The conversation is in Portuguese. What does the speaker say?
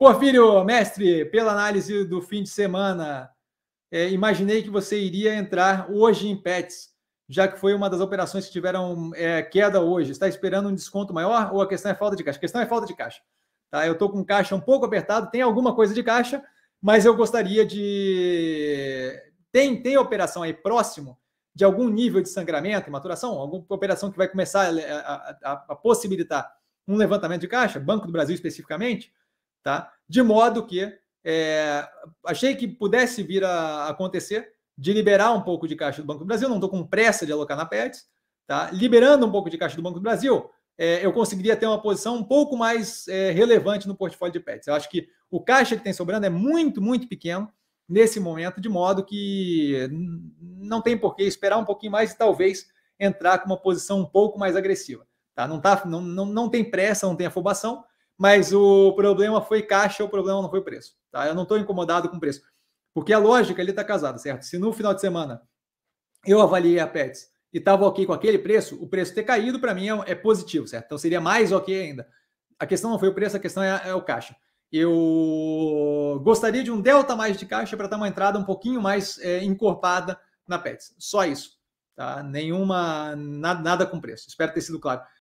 Porfírio, mestre, pela análise do fim de semana, é, imaginei que você iria entrar hoje em Pets, já que foi uma das operações que tiveram é, queda hoje. Está esperando um desconto maior ou a questão é falta de caixa? A questão é falta de caixa. Tá? Eu estou com caixa um pouco apertado, tem alguma coisa de caixa, mas eu gostaria de. Tem, tem operação aí próximo de algum nível de sangramento e maturação? Alguma operação que vai começar a, a, a, a possibilitar um levantamento de caixa? Banco do Brasil especificamente? tá? De modo que é, achei que pudesse vir a acontecer de liberar um pouco de caixa do Banco do Brasil, não estou com pressa de alocar na Pets, tá? Liberando um pouco de caixa do Banco do Brasil, é, eu conseguiria ter uma posição um pouco mais é, relevante no portfólio de Pets. Eu acho que o caixa que tem sobrando é muito, muito pequeno nesse momento, de modo que não tem por que esperar um pouquinho mais e talvez entrar com uma posição um pouco mais agressiva. Tá? Não, tá, não, não, não tem pressa, não tem afobação, mas o problema foi caixa, o problema não foi preço. Tá? Eu não estou incomodado com preço, porque a lógica ali está casada, certo? Se no final de semana eu avaliei a Pets e estava ok com aquele preço, o preço ter caído para mim é, é, positivo, certo? Então seria mais ok ainda. A questão não foi o preço, a questão é, é o caixa. Eu gostaria de um delta mais de caixa para ter uma entrada um pouquinho mais é, encorpada na Pets. Só isso. Tá? Nenhuma, nada, nada com preço. Espero ter sido claro.